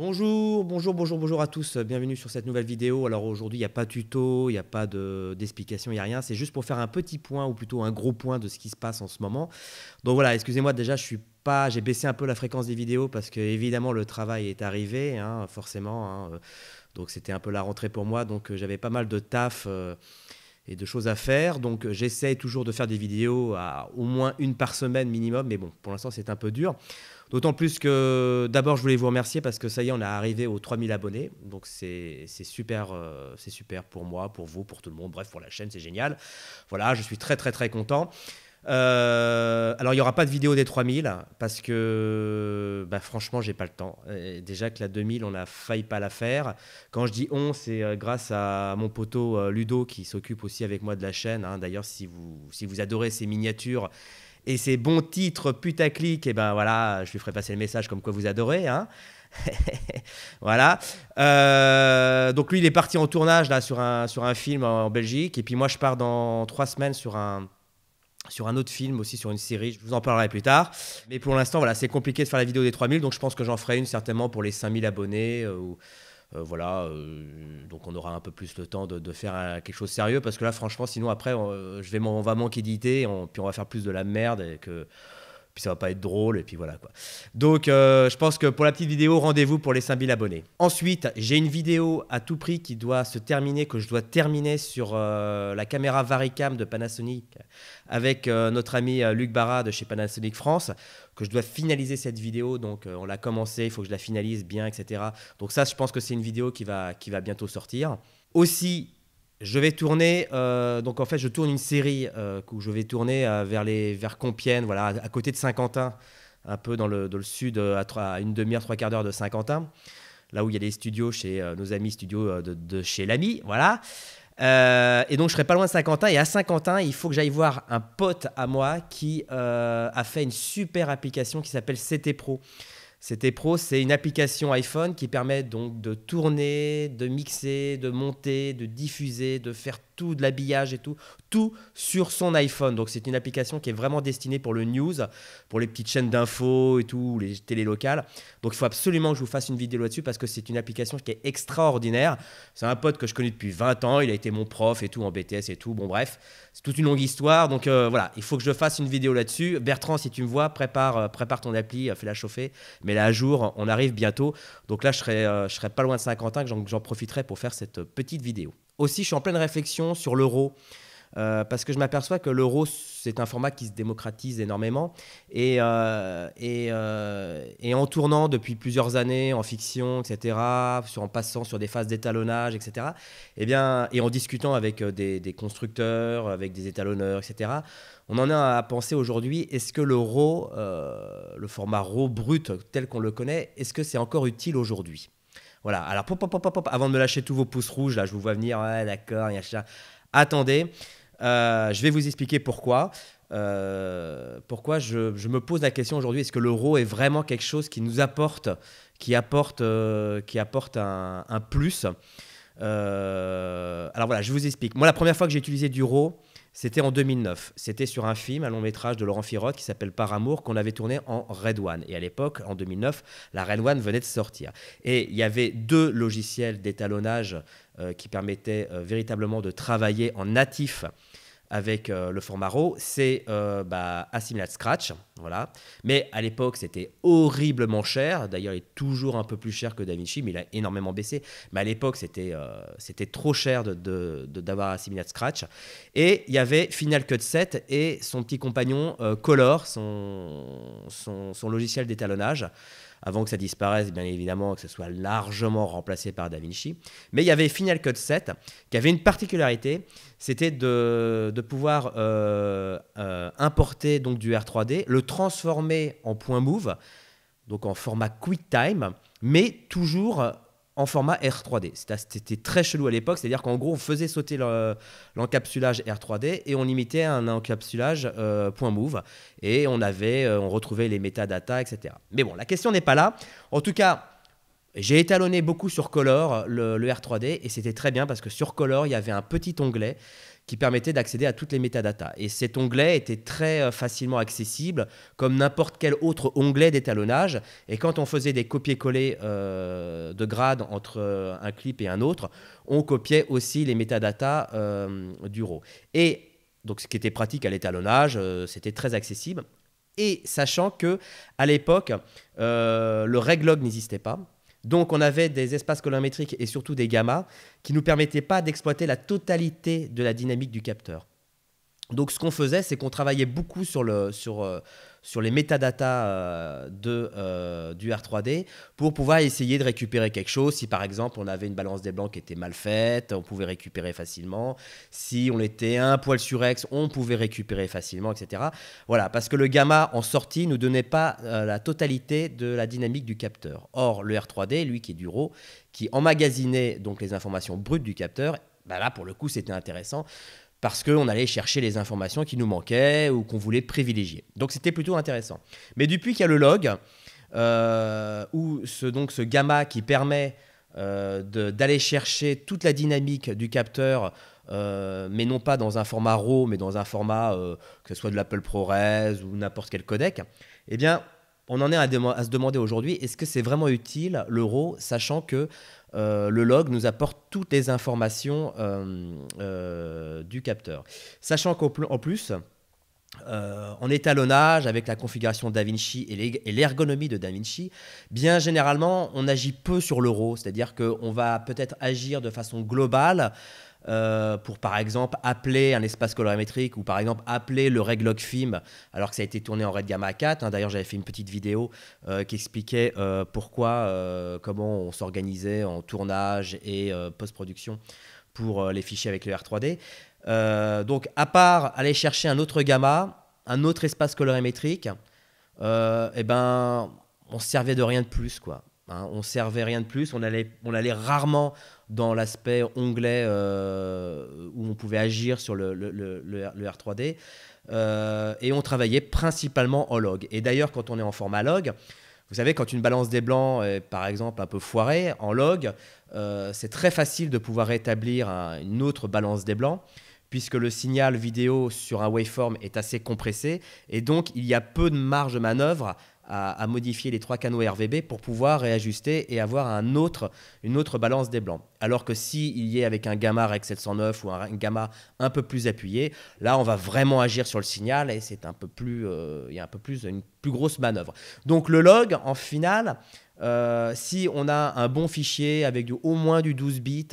Bonjour, bonjour, bonjour, bonjour à tous. Bienvenue sur cette nouvelle vidéo. Alors aujourd'hui, il n'y a pas de tuto, il n'y a pas d'explication, il n'y a rien. C'est juste pour faire un petit point ou plutôt un gros point de ce qui se passe en ce moment. Donc voilà, excusez-moi déjà, je suis pas, j'ai baissé un peu la fréquence des vidéos parce que évidemment le travail est arrivé, hein, forcément. Hein, euh, donc c'était un peu la rentrée pour moi, donc euh, j'avais pas mal de taf. Euh, et de choses à faire. Donc j'essaie toujours de faire des vidéos à au moins une par semaine minimum, mais bon, pour l'instant c'est un peu dur. D'autant plus que d'abord, je voulais vous remercier parce que ça y est, on est arrivé aux 3000 abonnés. Donc c'est super, euh, c'est super pour moi, pour vous, pour tout le monde, bref, pour la chaîne, c'est génial. Voilà, je suis très très très content. Euh, alors il n'y aura pas de vidéo des 3000 parce que bah, franchement j'ai pas le temps. déjà que la 2000 on a failli pas la faire. Quand je dis on c'est euh, grâce à mon poteau Ludo qui s'occupe aussi avec moi de la chaîne. Hein. D'ailleurs si vous, si vous adorez ces miniatures et ces bons titres putaclic, et eh ben voilà, je lui ferai passer le message comme quoi vous adorez. Hein. voilà. Euh, donc lui, il est parti en tournage là sur un, sur un film en, Belgique. Et puis moi, je pars dans trois semaines sur un sur un autre film aussi, sur une série. Je vous en parlerai plus tard. Mais pour l'instant, voilà, c'est compliqué de faire la vidéo des 3000. Donc je pense que j'en ferai une certainement pour les 5000 abonnés euh, ou euh, voilà, euh, donc on aura un peu plus le temps de, faire euh, quelque chose de sérieux parce que là, franchement, sinon après, je vais, on va manquer d'idées, puis on va faire plus de la merde et que ça va pas être drôle, et puis voilà quoi. Donc euh, je pense que pour la petite vidéo, rendez-vous pour les 5000 abonnés. Ensuite, j'ai une vidéo à tout prix qui doit se terminer, que je dois terminer sur euh, la caméra Varicam de Panasonic avec euh, notre ami Luc Barra de chez Panasonic France, que je dois finaliser cette vidéo, donc on l'a commencé, il faut que je la finalise bien, etc. Donc ça, je pense que c'est une vidéo qui va, qui va bientôt sortir. Aussi, je vais tourner, euh, donc en fait, je tourne une série où euh, je vais tourner euh, vers, les, vers Compiègne, voilà, à, côté de Saint-Quentin, un peu dans le, sud, à, une demi-heure, trois quarts d'heure de Saint-Quentin, là où il y a les studios chez nos amis studios de, de, chez l'ami, voilà. et donc, je serai pas loin de Saint-Quentin. Et à Saint-Quentin, il faut que j'aille voir un pote à moi qui a fait une super application qui s'appelle CT Pro. CT Pro, c'est une application iPhone qui permet donc de tourner, de mixer, de monter, de diffuser, de faire tout, de l'habillage et tout, tout sur son iPhone. Donc c'est une application qui est vraiment destinée pour le news, pour les petites chaînes d'infos et tout, les télé locales. Donc il faut absolument que je vous fasse une vidéo là-dessus parce que c'est une application qui est extraordinaire. C'est un pote que je connais depuis 20 ans, il a été mon prof et tout en BTS et tout. Bon bref, c'est toute une longue histoire. Donc euh, voilà, il faut que je fasse une vidéo là-dessus. Bertrand, si tu me vois, prépare, euh, prépare ton appli, euh, fais-la chauffer. Mais là à jour, on arrive bientôt. Donc là, je serais je serai pas loin de Saint-Quentin, j'en profiterai pour faire cette petite vidéo. Aussi, je suis en pleine réflexion sur l'euro. Euh, parce que je m'aperçois que l'euro, c'est un format qui se démocratise énormément. Et, euh, euh, et, en tournant depuis plusieurs années en fiction, etc., sur, en passant sur des phases d'étalonnage, etc., et, eh bien, et en discutant avec des, constructeurs, avec des étalonneurs, etc., on en a à penser aujourd'hui, est-ce que l'euro, le format RAW brut tel qu'on le connaît, est-ce que c'est encore utile aujourd'hui voilà, alors avant de me lâcher tous vos pouces rouges, là, je vous vois venir, ouais, d'accord, Attendez, euh, je vais vous expliquer pourquoi. Euh, pourquoi je, me pose la question aujourd'hui est-ce que l'euro est vraiment quelque chose qui nous apporte, qui apporte, euh, qui apporte un, plus Alors voilà, je vous explique. Moi, la première fois que j'ai utilisé du euro, c'était en 2009. C'était sur un film, un long métrage de Laurent Firotte qui s'appelle Par amour, qu'on avait tourné en Red One. Et à l'époque, en 2009, la Red One venait de sortir. Et il y avait deux logiciels d'étalonnage euh, qui permettaient euh, véritablement de travailler en natif avec euh, le format RAW, c'est euh, bah, Scratch. Voilà. Mais à l'époque, c'était horriblement cher. D'ailleurs, il est toujours un peu plus cher que DaVinci, mais il a énormément baissé. Mais à l'époque, c'était euh, c'était trop cher d'avoir de, de, Scratch. Et il y avait Final Cut 7 et son petit compagnon euh, Color, son, son logiciel d'étalonnage avant que ça disparaisse, bien évidemment, que ce soit largement remplacé par Da Vinci. Mais il y avait Final Cut 7 qui avait une particularité, c'était de, pouvoir euh, euh, importer donc du R3D, le transformer en point move, donc en format QuickTime, mais toujours en format R3D. C'était très chelou à l'époque, c'est-à-dire qu'en gros, on faisait sauter l'encapsulage R3D et on limitait un encapsulage euh, .move et on avait, euh, on retrouvait les métadatas, etc. Mais bon, la question n'est pas là. En tout cas, j'ai étalonné beaucoup sur Color, le, R3D, et c'était très bien parce que sur Color, il y avait un petit onglet qui permettait d'accéder à toutes les métadatas. Et cet onglet était très euh, facilement accessible, comme n'importe quel autre onglet d'étalonnage. Et quand on faisait des copier-coller euh, de grade entre euh, un clip et un autre, on copiait aussi les métadatas du RAW. Et donc, ce qui était pratique à l'étalonnage, c'était très accessible. Et sachant que à l'époque, le Reglog n'existait pas, donc on avait des espaces colorimétriques et surtout des gammas qui ne nous permettaient pas d'exploiter la totalité de la dynamique du capteur. Donc ce qu'on faisait, c'est qu'on travaillait beaucoup sur, euh, les métadatas euh, euh, du R3D pour pouvoir essayer de récupérer quelque chose. Si par exemple on avait une balance des blancs qui était mal faite, on pouvait récupérer facilement. Si on était un poil sur X, on pouvait récupérer facilement, etc. Voilà, parce que le gamma en sortie ne donnait pas la totalité de la dynamique du capteur. Or, le R3D, lui qui est du RAW, qui emmagasinait donc les informations brutes du capteur, bah là pour le coup c'était intéressant parce qu'on allait chercher les informations qui nous manquaient ou qu'on voulait privilégier. Donc c'était plutôt intéressant. Mais depuis qu'il y a le log, euh, où ce, donc ce gamma qui permet euh, d'aller chercher toute la dynamique du capteur, euh, mais non pas dans un format RAW, mais dans un format euh, que ce soit de l'Apple ProRes ou n'importe quel codec, eh bien on en est à, se demander aujourd'hui, est-ce que c'est vraiment utile l'euro, sachant que euh, le log nous apporte toutes les informations euh, euh, du capteur. Sachant qu'en plus, en étalonnage, avec la configuration DaVinci et l'ergonomie de DaVinci, bien généralement, on agit peu sur l'euro, c'est-à-dire qu'on va peut-être agir de façon globale euh, pour par exemple appeler un espace colorimétrique ou par exemple appeler le Reglock film alors que ça a été tourné en Red Gamma 4. Hein. D'ailleurs, j'avais fait une petite vidéo euh, qui expliquait euh, pourquoi, comment on s'organisait en tournage et post-production pour les fichiers avec le R3D. donc, à part aller chercher un autre gamma, un autre espace colorimétrique, eh ben, on servait de rien de plus, quoi. Hein, on servait rien de plus, on allait, on allait rarement dans l'aspect onglet euh, où on pouvait agir sur le, le, le, R3D. Euh, et on travaillait principalement en log. Et d'ailleurs, quand on est en format log, vous savez, quand une balance des blancs est par exemple un peu foirée, en log, euh, c'est très facile de pouvoir rétablir une autre balance des blancs puisque le signal vidéo sur un waveform est assez compressé et donc il y a peu de marge de manœuvre à, modifier les trois canaux RVB pour pouvoir réajuster et avoir un autre, une autre balance des blancs. Alors que si y est avec un gamma REC 709 ou un, gamma un peu plus appuyé, là on va vraiment agir sur le signal et c'est un peu plus, euh, il y a un peu plus une plus grosse manœuvre. Donc le log en finale, euh, si on a un bon fichier avec au moins du 12 bits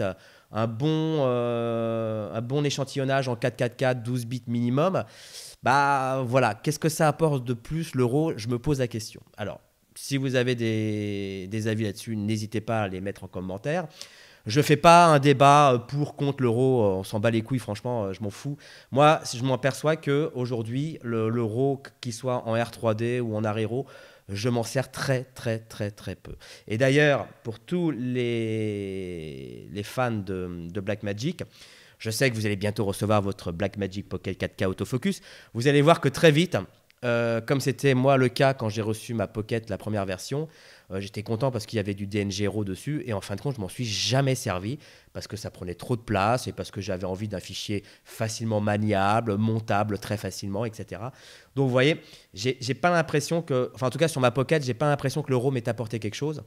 un bon, euh, un bon échantillonnage en 4-4-4, 12 bits minimum, bah voilà, qu'est-ce que ça apporte de plus l'euro Je me pose la question. Alors, si vous avez des, avis là-dessus, n'hésitez pas à les mettre en commentaire. Je fais pas un débat pour contre l'euro, on s'en bat les couilles, franchement, je m'en fous. Moi, je m'en qu'aujourd'hui, que aujourd'hui, l'euro, qu'il soit en R3D ou en Arero, je m'en sers très, très, très, très peu. Et d'ailleurs, pour tous les, les fans de, de Magic, je sais que vous allez bientôt recevoir votre Black Magic Pocket 4K Autofocus. Vous allez voir que très vite, euh, comme c'était moi le cas quand j'ai reçu ma Pocket, la première version, euh, j'étais content parce qu'il y avait du DNG RAW dessus. Et en fin de compte, je m'en suis jamais servi parce que ça prenait trop de place et parce que j'avais envie d'un fichier facilement maniable, montable très facilement, etc. Donc vous voyez, j'ai pas l'impression que, enfin en tout cas sur ma Pocket, j'ai pas l'impression que le RAW m'ait apporté quelque chose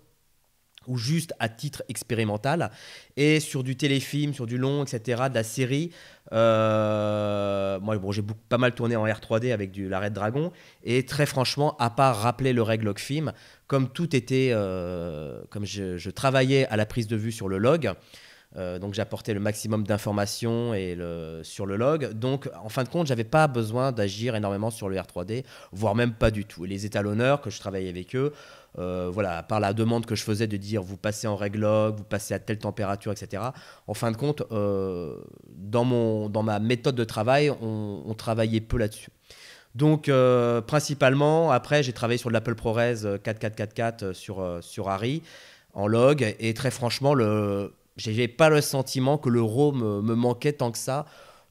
ou juste à titre expérimental, et sur du téléfilm, sur du long, etc., de la série. Euh, moi, bon, j'ai pas mal tourné en R3D avec du, la Red Dragon, et très franchement, à part rappeler le règle log film, comme tout était, euh, comme je, je, travaillais à la prise de vue sur le log, euh, donc j'apportais le maximum d'informations et le, sur le log. Donc en fin de compte, j'avais pas besoin d'agir énormément sur le R3D, voire même pas du tout. Et les étalonneurs que je travaillais avec eux, euh, voilà, par la demande que je faisais de dire vous passez en règle vous passez à telle température, etc. En fin de compte, euh, dans, mon, dans ma méthode de travail, on, travaillait peu là-dessus. Donc, euh, principalement, après, j'ai travaillé sur l'Apple ProRes 4444 sur, sur Harry en log. Et très franchement, le, j'avais pas le sentiment que le me, me manquait tant que ça.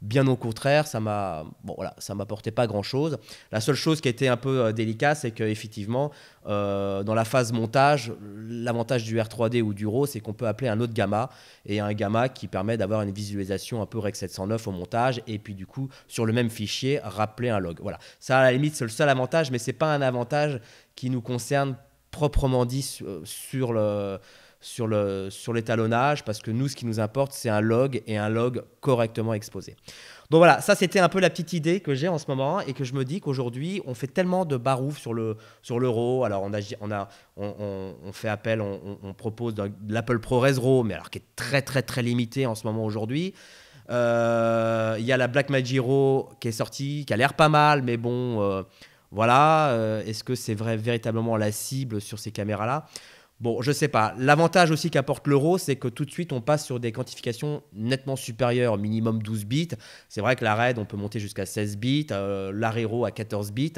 Bien au contraire, ça m'a bon ça m'apportait pas grand chose. La seule chose qui était un peu euh, délicate, c'est qu'effectivement, euh, dans la phase montage, l'avantage du R3D ou du RAW, c'est qu'on peut appeler un autre gamma et un gamma qui permet d'avoir une visualisation un peu Rec 709 au montage et puis du coup sur le même fichier rappeler un log. Voilà, ça à la limite c'est le seul avantage, mais c'est pas un avantage qui nous concerne proprement dit euh, sur le sur l'étalonnage, sur parce que nous, ce qui nous importe, c'est un log et un log correctement exposé. Donc voilà, ça c'était un peu la petite idée que j'ai en ce moment hein, et que je me dis qu'aujourd'hui, on fait tellement de barouf sur Le, sur alors on, fait appel, on, propose de l'Apple ProRes RAW, mais alors qui est très très très limité en ce moment aujourd'hui. Euh, il y a la Magic RAW qui est sortie, qui a l'air pas mal, mais bon, euh, voilà. Euh, est-ce que c'est vrai véritablement la cible sur ces caméras-là Bon, je sais pas. L'avantage aussi qu'apporte l'euro, c'est que tout de suite, on passe sur des quantifications nettement supérieures, minimum 12 bits. C'est vrai que la RAID, on peut monter jusqu'à 16 bits, euh, l'Arero à 14 bits,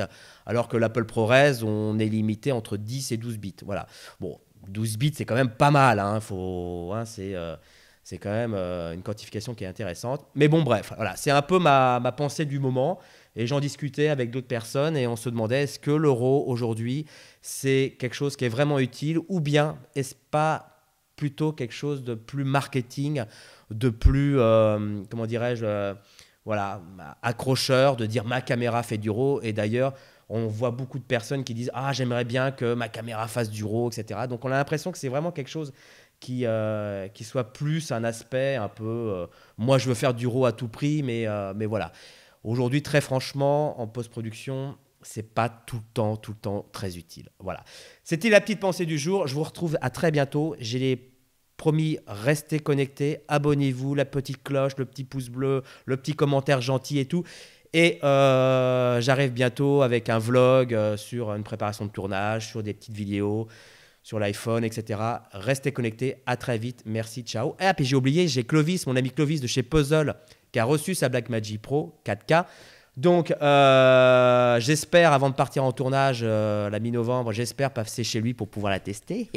alors que l'Apple ProRes, on est limité entre 10 et 12 bits. Voilà. Bon, 12 bits, c'est quand même pas mal. Hein. hein euh, c'est. quand même euh, une quantification qui est intéressante. Mais bon, bref, voilà, c'est un peu ma, ma pensée du moment. Et j'en discutais avec d'autres personnes et on se demandait est-ce que l'euro aujourd'hui, c'est quelque chose qui est vraiment utile ou bien est-ce pas plutôt quelque chose de plus marketing, de plus, euh, comment dirais-je, euh, voilà, accrocheur, de dire ma caméra fait du RAW. Et d'ailleurs, on voit beaucoup de personnes qui disent Ah, j'aimerais bien que ma caméra fasse du RAW, etc. Donc on a l'impression que c'est vraiment quelque chose qui, euh, qui soit plus un aspect un peu moi je veux faire du RAW à tout prix, mais, mais voilà. Aujourd'hui, très franchement, en post-production, c'est pas tout le temps, tout le temps très utile. Voilà. C'était la petite pensée du jour. Je vous retrouve à très bientôt. J'ai les promis, restez connectés, abonnez-vous, la petite cloche, le petit pouce bleu, le petit commentaire gentil et tout. Et euh, j'arrive bientôt avec un vlog euh, sur une préparation de tournage, sur des petites vidéos, sur l'iPhone, etc. Restez connectés, à très vite, merci, ciao. Et ah, puis j'ai oublié, j'ai Clovis, mon ami Clovis de chez Puzzle, qui a reçu sa Blackmagic Pro 4K. Donc, euh, j'espère, avant de partir en tournage euh, la mi-novembre, j'espère passer chez lui pour pouvoir la tester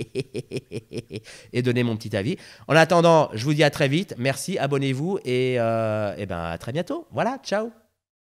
et donner mon petit avis. En attendant, je vous dis à très vite. Merci, abonnez-vous et, euh, ben, à très bientôt. Voilà, ciao